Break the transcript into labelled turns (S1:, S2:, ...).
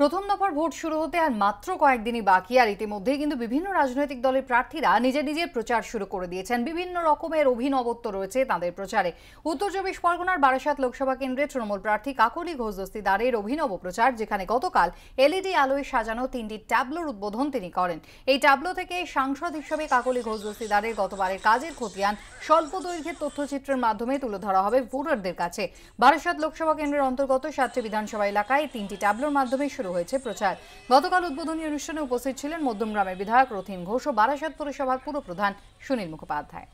S1: প্রথম দফার ভোট শুরু হতে আর মাত্র কয়েকদিনই বাকি আর ইতিমধ্যেই কিন্তু বিভিন্ন রাজনৈতিক দলের প্রার্থীরা নিজে নিজের প্রচার শুরু করে দিয়েছেন বিভিন্ন রকমের অভিনবত্ব রয়েছে তাদের প্রচারে উত্তর চব্বিশ পরগনার বারাসাত লোকসভা কেন্দ্রে তৃণমূল প্রার্থী কাকলি ঘোষ দস্তিদারের অভিনব প্রচার যেখানে গতকাল এলইডি আলোয় সাজানো তিনটি ট্যাবলোর উদ্বোধন তিনি করেন এই ট্যাবলো থেকে সাংসদ হিসেবে কাকলি ঘোষ দস্তিদারের গতবারের কাজের খতিয়ান স্বল্প দৈর্ঘ্যের তথ্যচিত্রের মাধ্যমে তুলে ধরা হবে ভোটারদের কাছে বারাসাত লোকসভা কেন্দ্রের অন্তর্গত সাতটি বিধানসভা এলাকায় তিনটি ট্যাবলোর মাধ্যমে শুরু হয়েছে প্রচার গতকাল উদ্বোধনী অনুষ্ঠানে উপস্থিত ছিলেন মধ্যমগ্রামের বিধায়ক রথিন ঘোষ ও বারাসাত পুরসভার পুরপ্রধান সুনীল মুখোপাধ্যায়